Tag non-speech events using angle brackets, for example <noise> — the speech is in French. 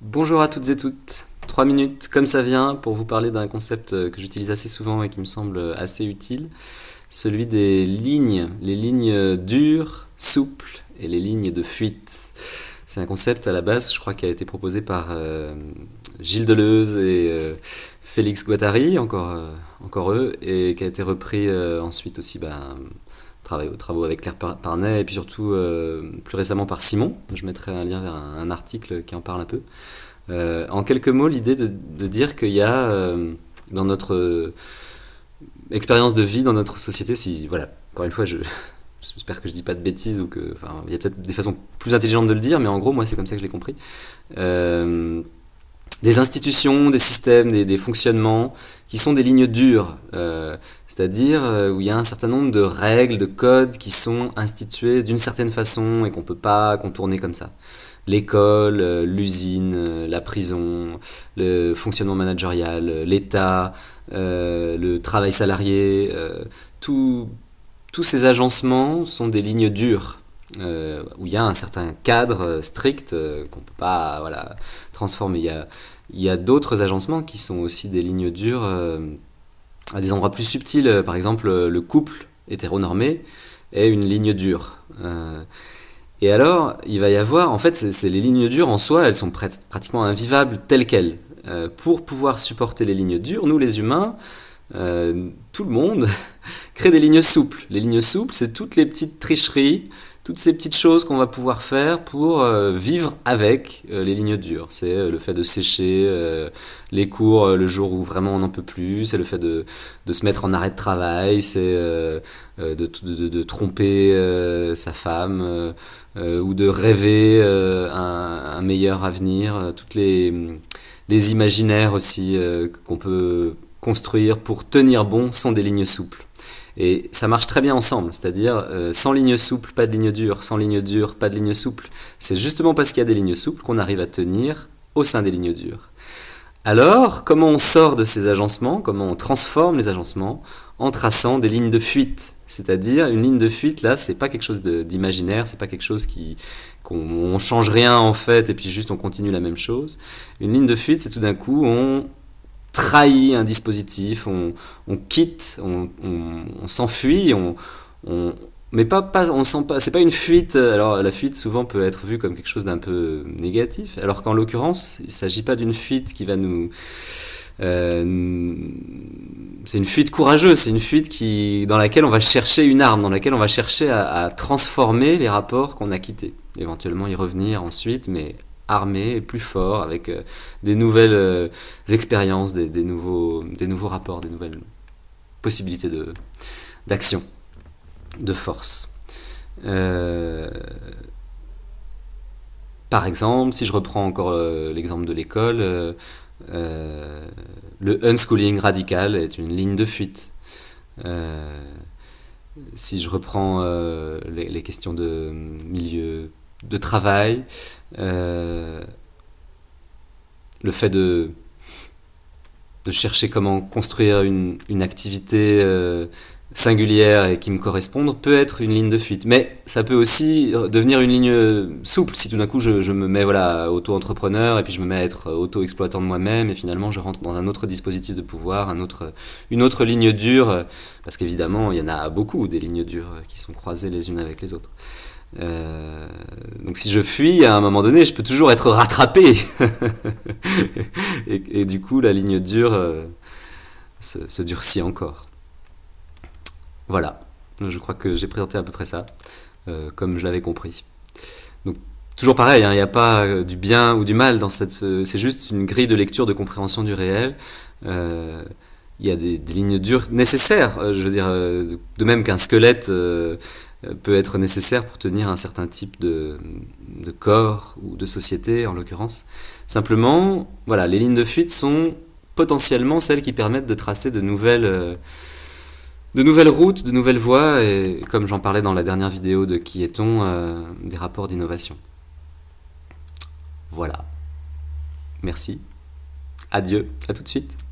Bonjour à toutes et toutes. Trois minutes comme ça vient pour vous parler d'un concept euh, que j'utilise assez souvent et qui me semble euh, assez utile, celui des lignes, les lignes euh, dures, souples et les lignes de fuite. C'est un concept à la base, je crois, qui a été proposé par Gilles Deleuze et Félix Guattari, encore, encore eux, et qui a été repris ensuite aussi par ben, aux travaux avec Claire Parnet et puis surtout euh, plus récemment par Simon. Je mettrai un lien vers un, article qui en parle un peu. Euh, en quelques mots, l'idée de, dire qu'il y a euh, dans notre expérience de vie, dans notre société, si voilà, encore une fois, je <laughs> j'espère que je dis pas de bêtises ou que, enfin, il y a peut-être des façons plus intelligentes de le dire, mais en gros, moi, c'est comme ça que je l'ai compris des institutions, des systèmes, des, fonctionnements qui sont des lignes dures, euh, c'est-à-dire euh, où il y a un certain nombre de règles, de codes qui sont institués d'une certaine façon et qu'on ne peut pas contourner comme ça. L'école, euh, l'usine, la prison, le fonctionnement managérial, l'État, le travail salarié, tous ces agencements sont des lignes dures où il y a un certain cadre strict qu'on ne peut pas voilà, transformer. Il y a il y a d'autres agencements qui sont aussi des lignes dures euh, à des endroits plus subtils. Par exemple, le couple hétéronormé est une ligne dure. Euh, et alors, il va y avoir, en fait, c'est les lignes dures en soi, elles sont pratiquement invivables telles quelles. Euh, pour pouvoir supporter les lignes dures, nous les humains, tout le monde, <laughs> crée des lignes souples. Les lignes souples, c'est toutes les petites tricheries, toutes ces petites choses qu'on va pouvoir faire pour euh, vivre avec euh, les lignes dures. C'est euh, le fait de sécher les cours le jour où vraiment on n'en peut plus, c'est le fait de, se mettre en arrêt de travail, c'est de, tromper sa femme ou de rêver un, un, meilleur avenir. Toutes les, les imaginaires aussi qu'on peut construire pour tenir bon sont des lignes souples. Et ça marche très bien ensemble, c'est-à-dire euh, sans ligne souple, pas de ligne dure, sans ligne dure, pas de ligne souple. C'est justement parce qu'il y a des lignes souples qu'on arrive à tenir au sein des lignes dures. Alors, comment on sort de ces agencements, comment on transforme les agencements en traçant des lignes de fuite C'est-à-dire, une ligne de fuite, là, c'est pas quelque chose d'imaginaire, c'est pas quelque chose qui qu'on change rien en fait et puis juste on continue la même chose. Une ligne de fuite, c'est tout d'un coup, on trahit un dispositif, on, quitte, on, s'enfuit, on, mais pas, pas on sent pas, c'est pas une fuite. Euh, alors la fuite souvent peut être vue comme quelque chose d'un peu négatif, alors qu'en l'occurrence, il ne s'agit pas d'une fuite qui va euh, nous c'est une fuite courageuse, c'est une fuite qui, dans laquelle on va chercher une arme, dans laquelle on va chercher à, à transformer les rapports qu'on a quittés. Éventuellement y revenir ensuite, mais armé et plus fort, avec euh, des nouvelles euh, expériences, des, nouveaux, des nouveaux rapports, des nouvelles possibilités de, d'action, de force. Euh, par exemple, si je reprends encore l'exemple de l'école, le unschooling radical est une ligne de fuite. si je reprends les questions de milieu de travail, euh, le fait de, de chercher comment construire une, activité euh, singulière et qui me correspondent peut être une ligne de fuite. Mais ça peut aussi devenir une ligne euh, souple si tout d'un coup je, me mets voilà, auto-entrepreneur et puis je me mets à être euh, auto-exploitant de moi-même et finalement je rentre dans un autre dispositif de pouvoir, un autre, euh, une autre ligne dure, parce qu'évidemment il y en a beaucoup des lignes dures qui sont croisées les unes avec les autres. donc si je fuis, à un moment donné, je peux toujours être rattrapé. <laughs> et, du coup, la ligne dure se durcit encore. Voilà, je crois que j'ai présenté à peu près ça, euh, comme je l'avais compris. Donc, toujours pareil, hein, il n'y a pas euh, du bien ou du mal dans cette. Euh, c'est juste une grille de lecture, de compréhension du réel. Il y a des, lignes dures nécessaires, je veux dire, de même qu'un squelette peut être nécessaire pour tenir un certain type de, de corps ou de société, en l'occurrence. Simplement, voilà, les lignes de fuite sont potentiellement celles qui permettent de tracer de nouvelles de nouvelles routes, de nouvelles voies et, comme j'en parlais dans la dernière vidéo de Qui est-on, euh, des rapports d'innovation. Voilà. Merci. Adieu. À tout de suite.